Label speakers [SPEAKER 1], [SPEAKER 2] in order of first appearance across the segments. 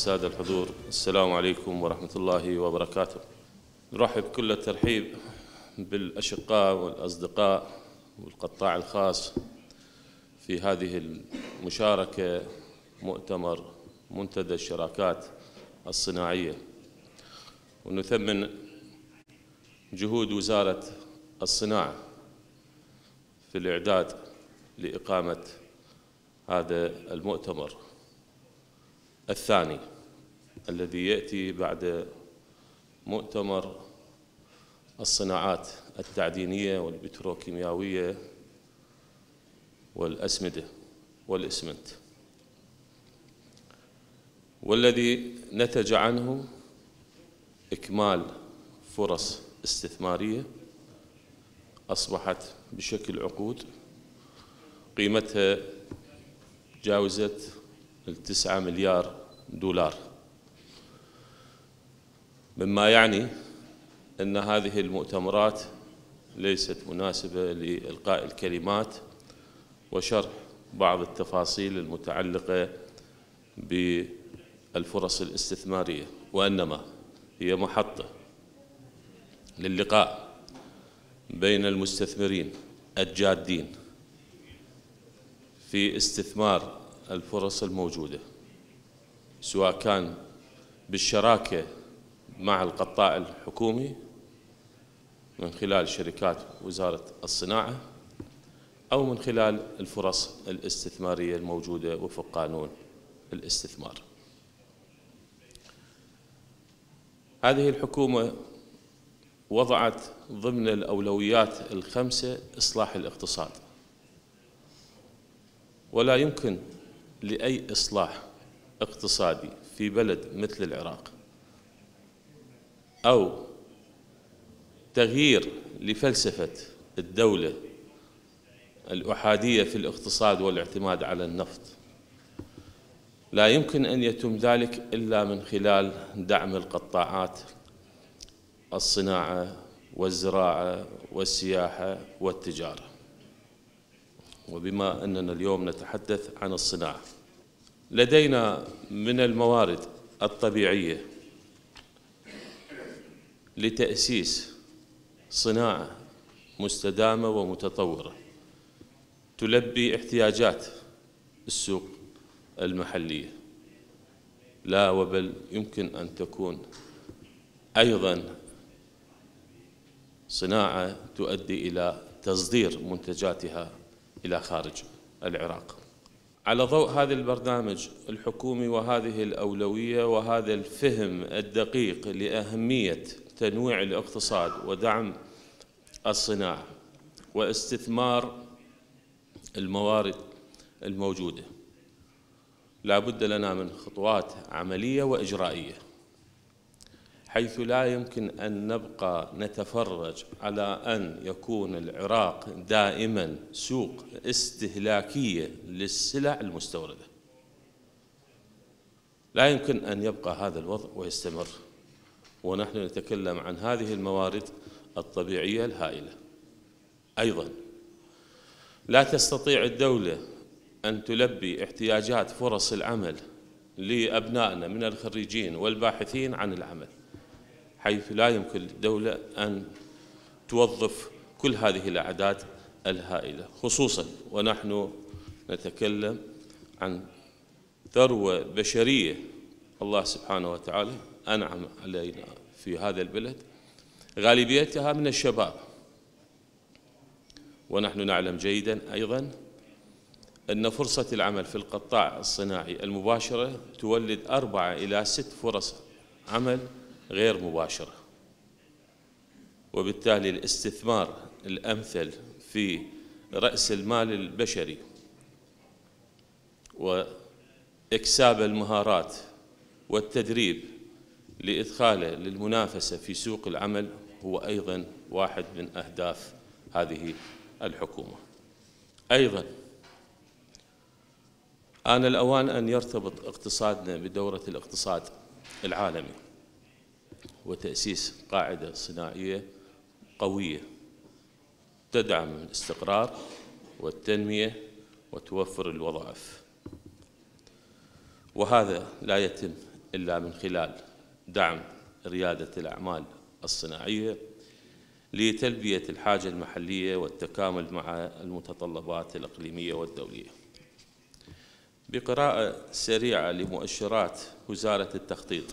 [SPEAKER 1] السادة الحضور السلام عليكم ورحمة الله وبركاته نرحب كل الترحيب بالأشقاء والأصدقاء والقطاع الخاص في هذه المشاركة مؤتمر منتدى الشراكات الصناعية ونثمن جهود وزارة الصناعة في الإعداد لإقامة هذا المؤتمر الثاني الذي يأتي بعد مؤتمر الصناعات التعدينية والبتروكيماوية والأسمدة والإسمنت والذي نتج عنه إكمال فرص استثمارية أصبحت بشكل عقود قيمتها جاوزت التسعة مليار دولار مما يعني أن هذه المؤتمرات ليست مناسبة لإلقاء الكلمات وشرح بعض التفاصيل المتعلقة بالفرص الاستثمارية وإنما هي محطة للقاء بين المستثمرين الجادين في استثمار الفرص الموجوده سواء كان بالشراكة مع القطاع الحكومي من خلال شركات وزارة الصناعة أو من خلال الفرص الاستثمارية الموجودة وفق قانون الاستثمار هذه الحكومة وضعت ضمن الأولويات الخمسة إصلاح الاقتصاد ولا يمكن لأي إصلاح اقتصادي في بلد مثل العراق أو تغيير لفلسفة الدولة الأحادية في الاقتصاد والاعتماد على النفط لا يمكن أن يتم ذلك إلا من خلال دعم القطاعات الصناعة والزراعة والسياحة والتجارة وبما أننا اليوم نتحدث عن الصناعة لدينا من الموارد الطبيعية لتأسيس صناعة مستدامة ومتطورة تلبي احتياجات السوق المحلية لا وبل يمكن أن تكون أيضا صناعة تؤدي إلى تصدير منتجاتها إلى خارج العراق على ضوء هذا البرنامج الحكومي وهذه الأولوية وهذا الفهم الدقيق لأهمية تنويع الاقتصاد ودعم الصناعة واستثمار الموارد الموجودة لا بد لنا من خطوات عملية وإجرائية حيث لا يمكن أن نبقى نتفرج على أن يكون العراق دائما سوق استهلاكية للسلع المستوردة لا يمكن أن يبقى هذا الوضع ويستمر ونحن نتكلم عن هذه الموارد الطبيعية الهائلة أيضا لا تستطيع الدولة أن تلبي احتياجات فرص العمل لأبنائنا من الخريجين والباحثين عن العمل حيث لا يمكن للدولة أن توظف كل هذه الأعداد الهائلة خصوصا ونحن نتكلم عن ثروة بشرية الله سبحانه وتعالى أنعم علينا في هذا البلد غالبيتها من الشباب ونحن نعلم جيدا أيضا أن فرصة العمل في القطاع الصناعي المباشرة تولد أربعة إلى ست فرص عمل غير مباشرة وبالتالي الاستثمار الأمثل في رأس المال البشري وإكساب المهارات والتدريب لإدخاله للمنافسة في سوق العمل هو أيضا واحد من أهداف هذه الحكومة أيضا آن الأوان أن يرتبط اقتصادنا بدورة الاقتصاد العالمي وتأسيس قاعدة صناعية قوية تدعم الاستقرار والتنمية وتوفر الوظائف وهذا لا يتم إلا من خلال دعم ريادة الأعمال الصناعية لتلبية الحاجة المحلية والتكامل مع المتطلبات الإقليمية والدولية بقراءة سريعة لمؤشرات وزارة التخطيط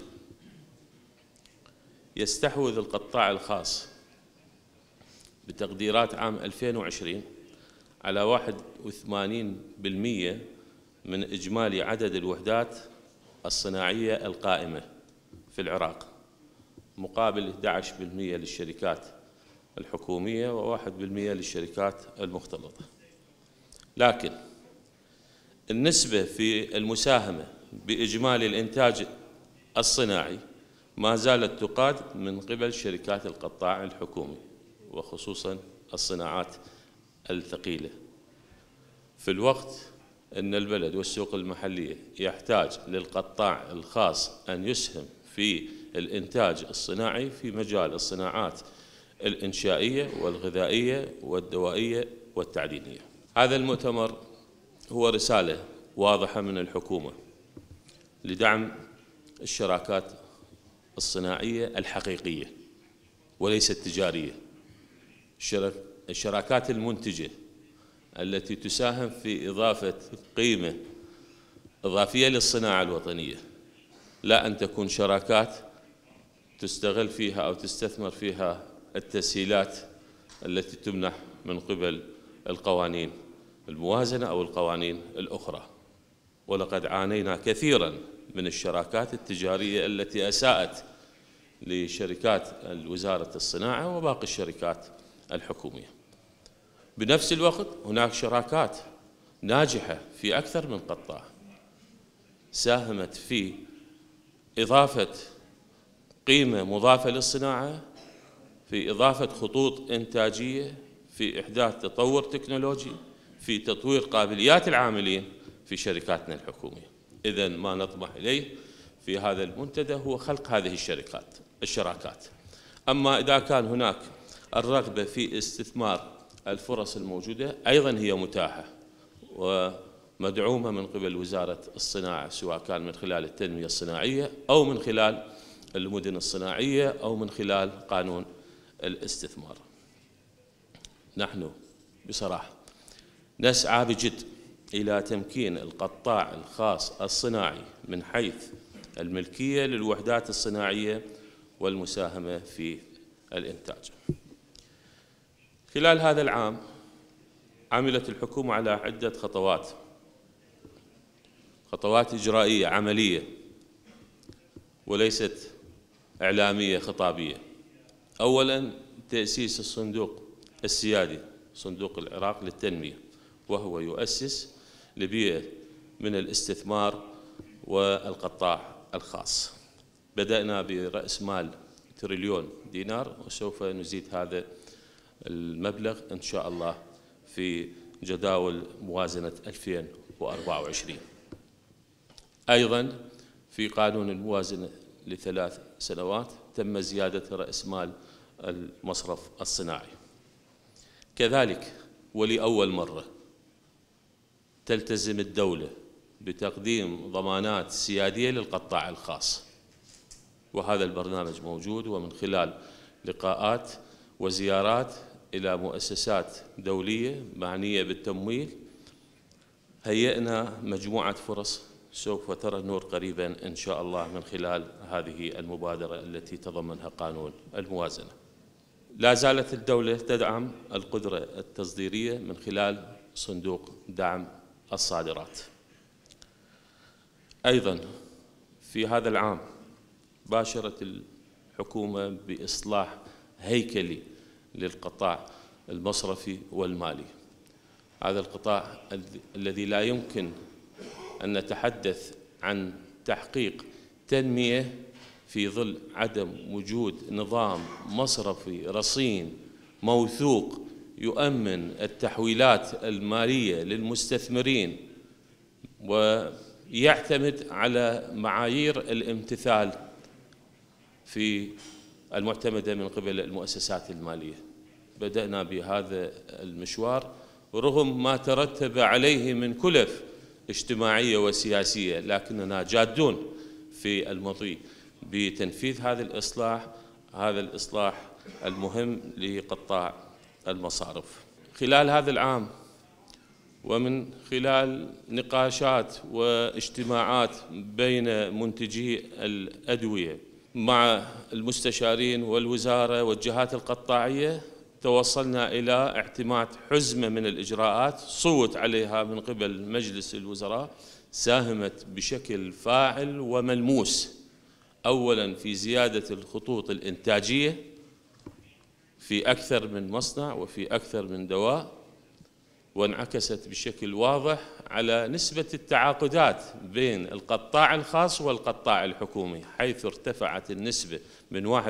[SPEAKER 1] يستحوذ القطاع الخاص بتقديرات عام 2020 على 81% من إجمالي عدد الوحدات الصناعية القائمة في العراق مقابل 11% للشركات الحكومية و1% للشركات المختلطة لكن النسبة في المساهمة بإجمالي الإنتاج الصناعي ما زالت تقاد من قبل شركات القطاع الحكومي وخصوصا الصناعات الثقيلة في الوقت أن البلد والسوق المحلية يحتاج للقطاع الخاص أن يسهم في الإنتاج الصناعي في مجال الصناعات الإنشائية والغذائية والدوائية والتعدينية هذا المؤتمر هو رسالة واضحة من الحكومة لدعم الشراكات الصناعية الحقيقية وليس التجارية الشراكات المنتجة التي تساهم في إضافة قيمة إضافية للصناعة الوطنية لا أن تكون شراكات تستغل فيها أو تستثمر فيها التسهيلات التي تمنح من قبل القوانين الموازنة أو القوانين الأخرى ولقد عانينا كثيراً من الشراكات التجارية التي أساءت لشركات وزارة الصناعة وباقي الشركات الحكومية بنفس الوقت هناك شراكات ناجحة في أكثر من قطاع ساهمت في إضافة قيمة مضافة للصناعة في إضافة خطوط إنتاجية في إحداث تطور تكنولوجي في تطوير قابليات العاملين في شركاتنا الحكوميه إذا ما نطمح إليه في هذا المنتدى هو خلق هذه الشركات الشراكات أما إذا كان هناك الرغبة في استثمار الفرص الموجودة أيضا هي متاحة ومدعومة من قبل وزارة الصناعة سواء كان من خلال التنمية الصناعية أو من خلال المدن الصناعية أو من خلال قانون الاستثمار نحن بصراحة نسعى بجد إلى تمكين القطاع الخاص الصناعي من حيث الملكية للوحدات الصناعية والمساهمة في الإنتاج خلال هذا العام عملت الحكومة على عدة خطوات خطوات إجرائية عملية وليست إعلامية خطابية أولا تأسيس الصندوق السيادي صندوق العراق للتنمية وهو يؤسس لبيئة من الاستثمار والقطاع الخاص بدأنا برأس مال تريليون دينار وسوف نزيد هذا المبلغ إن شاء الله في جداول موازنة 2024 أيضا في قانون الموازنة لثلاث سنوات تم زيادة رأس مال المصرف الصناعي كذلك ولأول مرة تلتزم الدولة بتقديم ضمانات سيادية للقطاع الخاص وهذا البرنامج موجود ومن خلال لقاءات وزيارات إلى مؤسسات دولية معنية بالتمويل هيئنا مجموعة فرص سوف ترى النور قريبا إن شاء الله من خلال هذه المبادرة التي تضمنها قانون الموازنة لا زالت الدولة تدعم القدرة التصديرية من خلال صندوق دعم الصادرات أيضا في هذا العام باشرت الحكومة بإصلاح هيكلي للقطاع المصرفي والمالي هذا القطاع الذي لا يمكن أن نتحدث عن تحقيق تنمية في ظل عدم وجود نظام مصرفي رصين موثوق يؤمن التحويلات المالية للمستثمرين ويعتمد على معايير الامتثال في المعتمدة من قبل المؤسسات المالية بدأنا بهذا المشوار رغم ما ترتب عليه من كلف اجتماعية وسياسية لكننا جادون في المضي بتنفيذ هذا الإصلاح هذا الإصلاح المهم لقطاع المصارف خلال هذا العام ومن خلال نقاشات واجتماعات بين منتجي الأدوية مع المستشارين والوزارة والجهات القطاعية توصلنا إلى اعتماد حزمة من الإجراءات صوت عليها من قبل مجلس الوزراء ساهمت بشكل فاعل وملموس أولا في زيادة الخطوط الإنتاجية في أكثر من مصنع وفي أكثر من دواء وانعكست بشكل واضح على نسبة التعاقدات بين القطاع الخاص والقطاع الحكومي حيث ارتفعت النسبة من 21%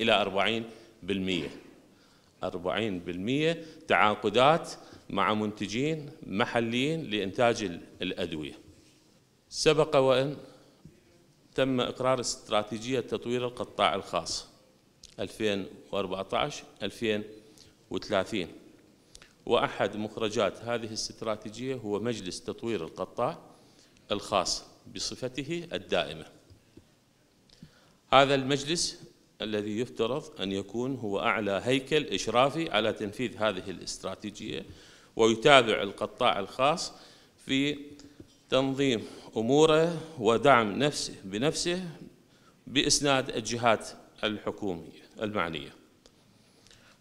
[SPEAKER 1] إلى 40% 40% تعاقدات مع منتجين محليين لإنتاج الأدوية سبق وأن تم إقرار استراتيجية تطوير القطاع الخاص 2014 2030 وأحد مخرجات هذه الاستراتيجية هو مجلس تطوير القطاع الخاص بصفته الدائمة هذا المجلس الذي يفترض أن يكون هو أعلى هيكل إشرافي على تنفيذ هذه الاستراتيجية ويتابع القطاع الخاص في تنظيم أموره ودعم نفسه بنفسه بإسناد الجهات الحكومية المعنية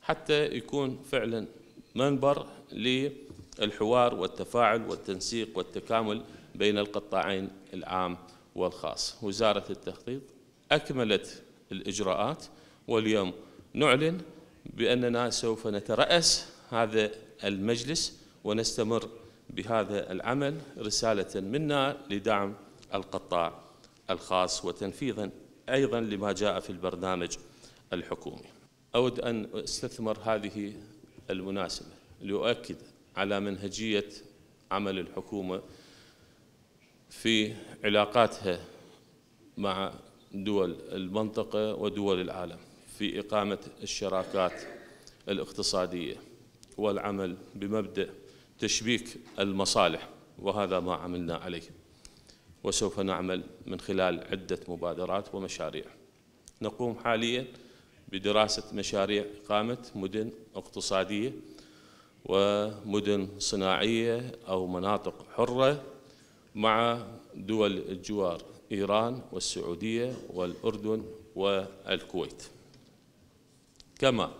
[SPEAKER 1] حتى يكون فعلا منبر للحوار والتفاعل والتنسيق والتكامل بين القطاعين العام والخاص وزارة التخطيط أكملت الإجراءات واليوم نعلن بأننا سوف نترأس هذا المجلس ونستمر بهذا العمل رسالة منا لدعم القطاع الخاص وتنفيذا أيضا لما جاء في البرنامج الحكومي أود أن أستثمر هذه المناسبة لأؤكد على منهجية عمل الحكومة في علاقاتها مع دول المنطقة ودول العالم في إقامة الشراكات الاقتصادية والعمل بمبدأ تشبيك المصالح وهذا ما عملنا عليه وسوف نعمل من خلال عدة مبادرات ومشاريع نقوم حاليا بدراسة مشاريع إقامة مدن اقتصادية ومدن صناعية أو مناطق حرة مع دول الجوار إيران والسعودية والأردن والكويت كما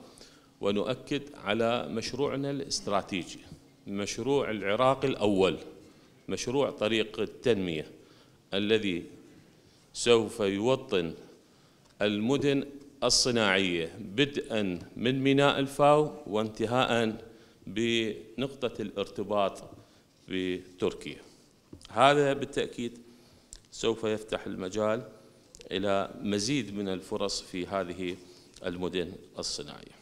[SPEAKER 1] ونؤكد على مشروعنا الاستراتيجي مشروع العراق الأول مشروع طريق التنمية الذي سوف يوطن المدن الصناعية بدءا من ميناء الفاو وانتهاء بنقطة الارتباط بتركيا هذا بالتأكيد سوف يفتح المجال إلى مزيد من الفرص في هذه المدن الصناعية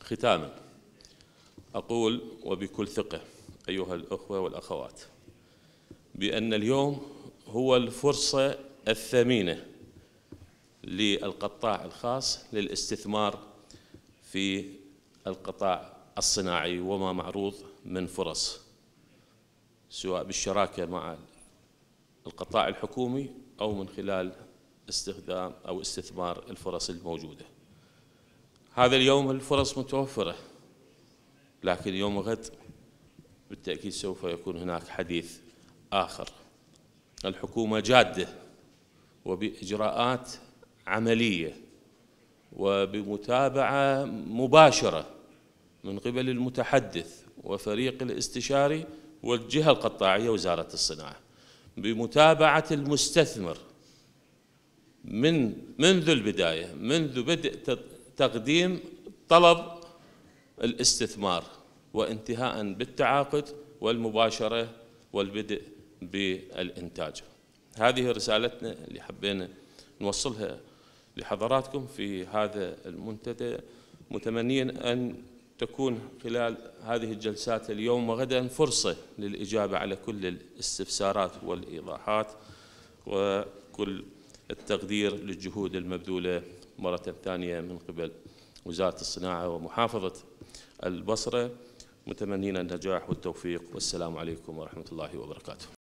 [SPEAKER 1] ختاما أقول وبكل ثقة أيها الأخوة والأخوات بأن اليوم هو الفرصة الثمينة للقطاع الخاص للاستثمار في القطاع الصناعي وما معروض من فرص سواء بالشراكة مع القطاع الحكومي أو من خلال استخدام أو استثمار الفرص الموجودة هذا اليوم الفرص متوفرة لكن يوم غد بالتأكيد سوف يكون هناك حديث آخر الحكومة جادة وبإجراءات عملية وبمتابعة مباشرة من قبل المتحدث وفريق الاستشاري والجهة القطاعية وزارة الصناعة بمتابعة المستثمر من منذ البداية منذ بدء تقديم طلب الاستثمار وانتهاء بالتعاقد والمباشرة والبدء بالإنتاج هذه رسالتنا اللي حبينا نوصلها لحضراتكم في هذا المنتدى متمنين أن تكون خلال هذه الجلسات اليوم وغدا فرصة للإجابة على كل الاستفسارات والإيضاحات وكل التقدير للجهود المبذولة مرة ثانية من قبل وزارة الصناعة ومحافظة البصرة متمنين النجاح والتوفيق والسلام عليكم ورحمة الله وبركاته